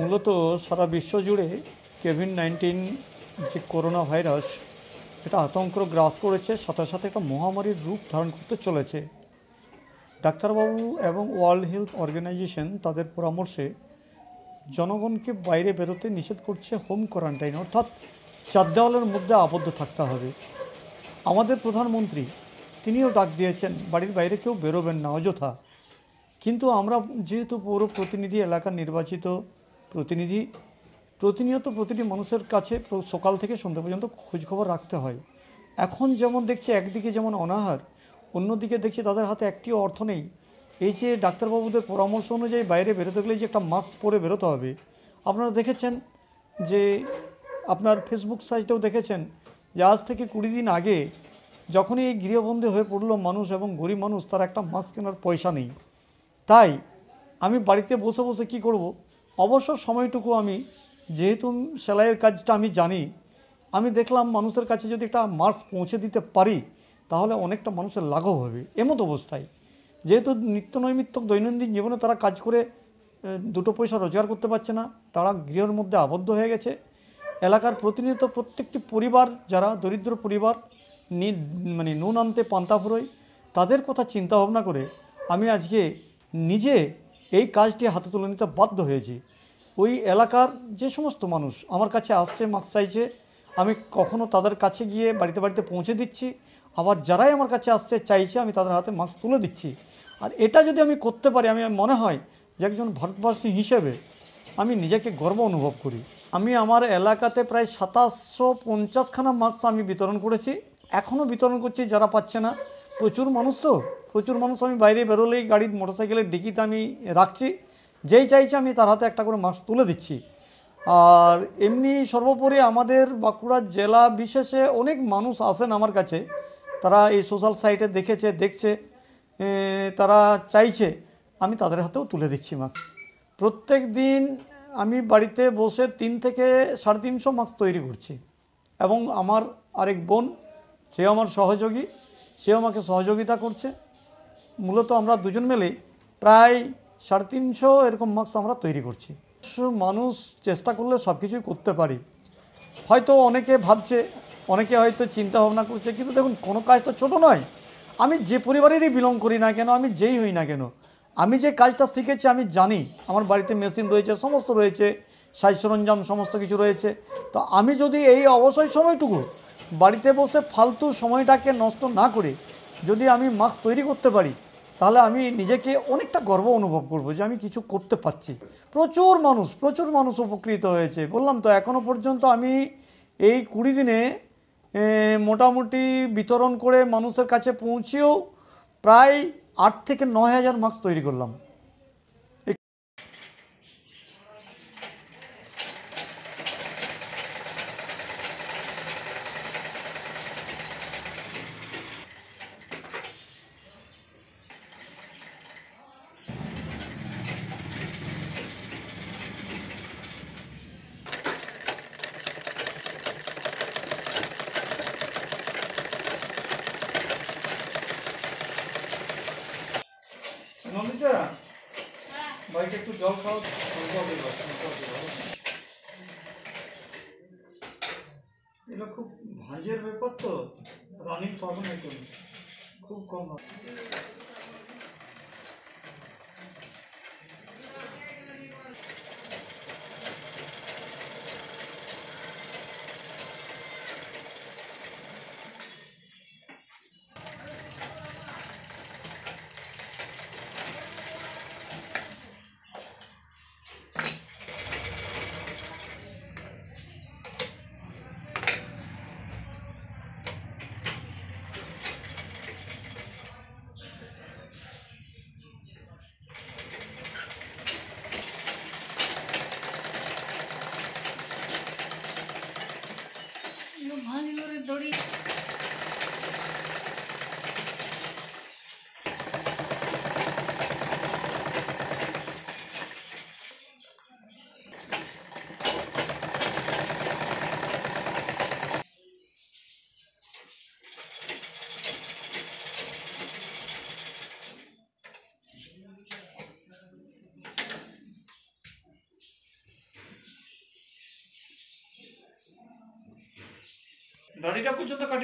মূলত সারা বিশ্ব জুড়ে কোভিড নাইন্টিন যে করোনা ভাইরাস এটা আতঙ্ক গ্রাস করেছে সাথে সাথে একটা মহামারীর রূপ ধারণ করতে চলেছে ডাক্তারবাবু এবং ওয়ার্ল্ড হেলথ অর্গানাইজেশন তাদের পরামর্শে জনগণকে বাইরে বেরোতে নিষেধ করছে হোম কোয়ারান্টাইন অর্থাৎ চার দেওয়ালের মধ্যে আবদ্ধ থাকতে হবে আমাদের প্রধানমন্ত্রী তিনিও ডাক দিয়েছেন বাড়ির বাইরে কেউ বেরোবেন না অযথা কিন্তু আমরা যেহেতু পৌর প্রতিনিধি এলাকা নির্বাচিত প্রতিনিধি প্রতিনিয়ত প্রতিটি মানুষের কাছে সকাল থেকে সন্ধ্যা পর্যন্ত খোঁজখবর রাখতে হয় এখন যেমন দেখছে একদিকে যেমন অনাহার অন্যদিকে দেখছে তাদের হাতে একটিও অর্থ নেই এই যে ডাক্তারবাবুদের পরামর্শ অনুযায়ী বাইরে বেরোতে গেলে যে একটা মাস্ক পরে বেরোতে হবে আপনারা দেখেছেন যে আপনার ফেসবুক সাইটেও দেখেছেন যে আজ থেকে কুড়ি দিন আগে যখনই এই গৃহবন্দী হয়ে পড়লো মানুষ এবং গরিব মানুষ তার একটা মাস্ক কেনার পয়সা নেই তাই আমি বাড়িতে বসে বসে কি করব অবসর সময়টুকু আমি যেহেতু সেলাইয়ের কাজটা আমি জানি আমি দেখলাম মানুষের কাছে যদি একটা মার্কস পৌঁছে দিতে পারি তাহলে অনেকটা মানুষের লাঘব হবে এমত অবস্থায় যেহেতু নিত্য নৈমিত্তক দৈনন্দিন জীবনে তারা কাজ করে দুটো পয়সা রোজগার করতে পারছে না তারা গৃহের মধ্যে আবদ্ধ হয়ে গেছে এলাকার প্রতিনিয়ত প্রত্যেকটি পরিবার যারা দরিদ্র পরিবার মানে নুন আনতে পান্তা ফুরোয় তাদের কথা চিন্তা ভাবনা করে আমি আজকে নিজে এই কাজটি হাতে তুলে নিতে বাধ্য হয়েছি ওই এলাকার যে সমস্ত মানুষ আমার কাছে আসছে মাস্ক চাইছে আমি কখনও তাদের কাছে গিয়ে বাড়িতে বাড়িতে পৌঁছে দিচ্ছি আবার যারাই আমার কাছে আসছে চাইছে আমি তাদের হাতে মাস্ক তুলে দিচ্ছি আর এটা যদি আমি করতে পারি আমি মনে হয় যে একজন ভারতবাসী হিসেবে আমি নিজেকে গর্ব অনুভব করি আমি আমার এলাকাতে প্রায় সাতাশশো পঞ্চাশখানা মাস্ক আমি বিতরণ করেছি এখনও বিতরণ করছি যারা পাচ্ছে না প্রচুর মানুষ তো প্রচুর মানুষ আমি বাইরে বেরোলেই গাড়ির মোটরসাইকেলের ডিকিতে আমি রাখছি যেই চাইছে আমি তার হাতে একটা করে মাস্ক তুলে দিচ্ছি আর এমনি সর্বোপরি আমাদের বাঁকুড়া জেলা বিশেষে অনেক মানুষ আসেন আমার কাছে তারা এই সোশ্যাল সাইটে দেখেছে দেখছে তারা চাইছে আমি তাদের হাতেও তুলে দিচ্ছি মাস্ক প্রত্যেক দিন আমি বাড়িতে বসে তিন থেকে সাড়ে তিনশো মাস্ক তৈরি করছি এবং আমার আরেক বোন সে আমার সহযোগী সে আমাকে সহযোগিতা করছে মূলত আমরা দুজন মিলে প্রায় সাড়ে তিনশো এরকম মাস্ক আমরা তৈরি করছি মানুষ চেষ্টা করলে সব কিছুই করতে পারি হয়তো অনেকে ভাবছে অনেকে হয়তো চিন্তা ভাবনা করছে কিন্তু দেখুন কোনো কাজ তো ছোট নয় আমি যে পরিবারেরই বিলং করি না কেন আমি যেই হই না কেন আমি যে কাজটা শিখেছি আমি জানি আমার বাড়িতে মেশিন রয়েছে সমস্ত রয়েছে সাজ সরঞ্জাম সমস্ত কিছু রয়েছে তো আমি যদি এই অবসর সময়টুকু বাড়িতে বসে ফালতু সময়টাকে নষ্ট না করে যদি আমি মাস্ক তৈরি করতে পারি তাহলে আমি নিজেকে অনেকটা গর্ব অনুভব করব যে আমি কিছু করতে পারছি প্রচুর মানুষ প্রচুর মানুষ উপকৃত হয়েছে বললাম তো এখনও পর্যন্ত আমি এই কুড়ি দিনে মোটামুটি বিতরণ করে মানুষের কাছে পৌঁছেও প্রায় আট থেকে নয় হাজার মাস্ক তৈরি করলাম বাড়িতে একটু জল খাও এটা খুব ভাঁজের ব্যাপার তো রানিং পাবো না খুব কম 誰略じゃなか